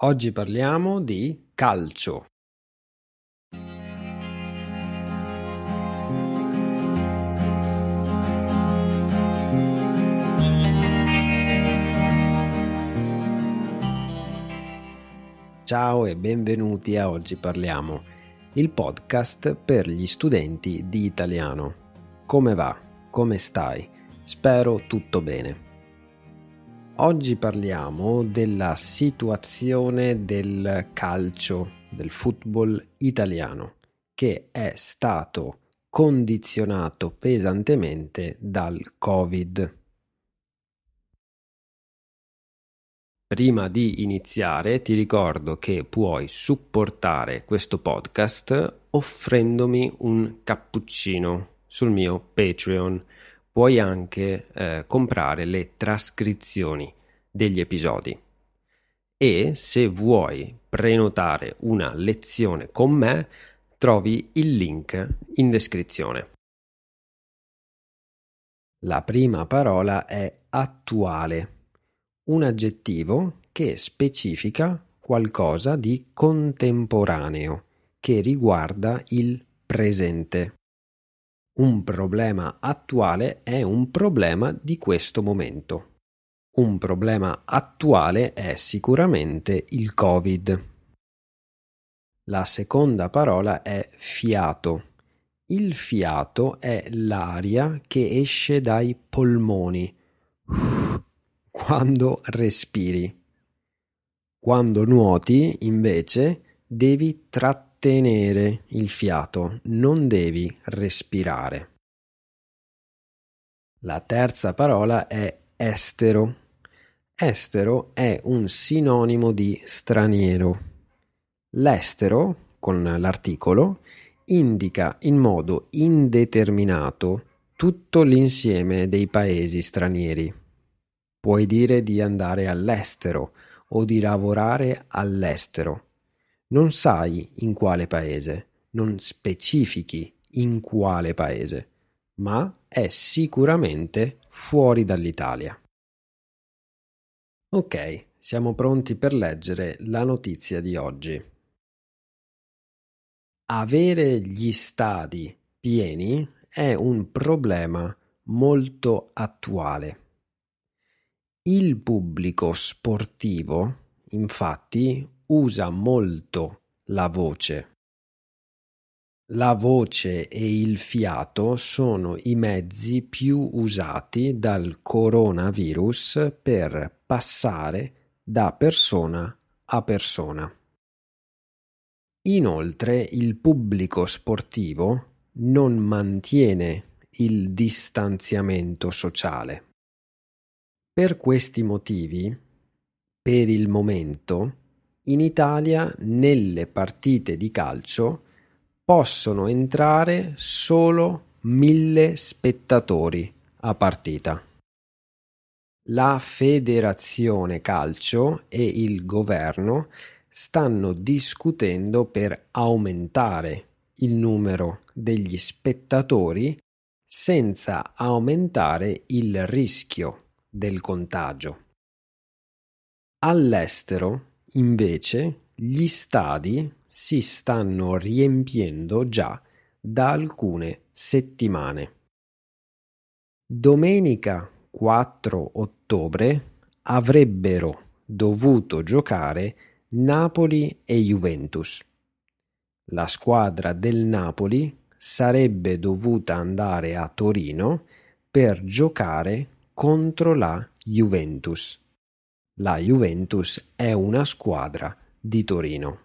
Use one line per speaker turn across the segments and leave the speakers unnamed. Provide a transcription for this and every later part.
Oggi parliamo di calcio. Ciao e benvenuti a Oggi parliamo, il podcast per gli studenti di italiano. Come va? Come stai? Spero tutto bene. Oggi parliamo della situazione del calcio, del football italiano, che è stato condizionato pesantemente dal Covid. Prima di iniziare ti ricordo che puoi supportare questo podcast offrendomi un cappuccino sul mio Patreon puoi anche eh, comprare le trascrizioni degli episodi. E se vuoi prenotare una lezione con me, trovi il link in descrizione. La prima parola è attuale, un aggettivo che specifica qualcosa di contemporaneo, che riguarda il presente. Un problema attuale è un problema di questo momento. Un problema attuale è sicuramente il Covid. La seconda parola è fiato. Il fiato è l'aria che esce dai polmoni quando respiri. Quando nuoti, invece, devi trattare tenere il fiato, non devi respirare. La terza parola è estero. Estero è un sinonimo di straniero. L'estero, con l'articolo, indica in modo indeterminato tutto l'insieme dei paesi stranieri. Puoi dire di andare all'estero o di lavorare all'estero non sai in quale paese, non specifichi in quale paese, ma è sicuramente fuori dall'Italia. Ok, siamo pronti per leggere la notizia di oggi. Avere gli stadi pieni è un problema molto attuale. Il pubblico sportivo, infatti, usa molto la voce. La voce e il fiato sono i mezzi più usati dal coronavirus per passare da persona a persona. Inoltre il pubblico sportivo non mantiene il distanziamento sociale. Per questi motivi, per il momento, in Italia nelle partite di calcio possono entrare solo mille spettatori a partita. La federazione calcio e il governo stanno discutendo per aumentare il numero degli spettatori senza aumentare il rischio del contagio. All'estero invece, gli stadi si stanno riempiendo già da alcune settimane. Domenica 4 ottobre avrebbero dovuto giocare Napoli e Juventus. La squadra del Napoli sarebbe dovuta andare a Torino per giocare contro la Juventus. La Juventus è una squadra di Torino.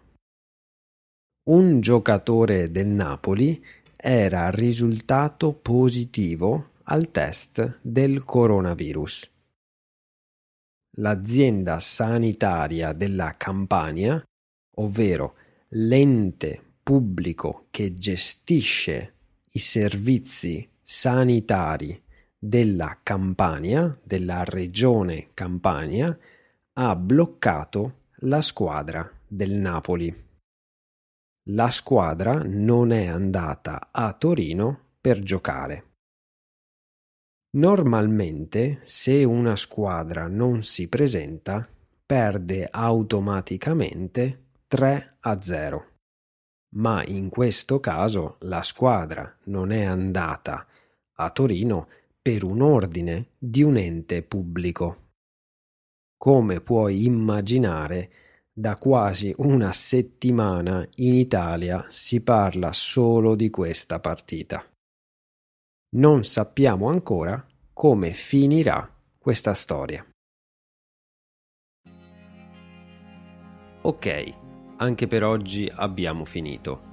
Un giocatore del Napoli era risultato positivo al test del coronavirus. L'azienda sanitaria della Campania, ovvero l'ente pubblico che gestisce i servizi sanitari della Campania, della regione Campania, ha bloccato la squadra del Napoli. La squadra non è andata a Torino per giocare. Normalmente, se una squadra non si presenta, perde automaticamente 3 a 0. Ma in questo caso la squadra non è andata a Torino per un ordine di un ente pubblico. Come puoi immaginare, da quasi una settimana in Italia si parla solo di questa partita. Non sappiamo ancora come finirà questa storia. Ok, anche per oggi abbiamo finito.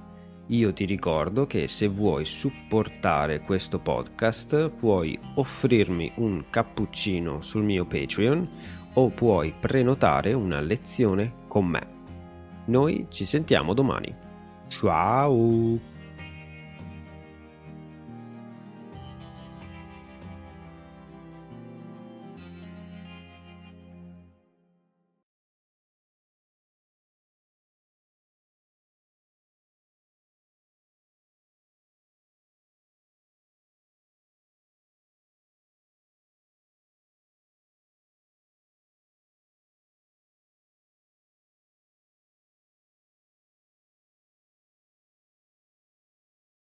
Io ti ricordo che se vuoi supportare questo podcast puoi offrirmi un cappuccino sul mio Patreon o puoi prenotare una lezione con me. Noi ci sentiamo domani. Ciao!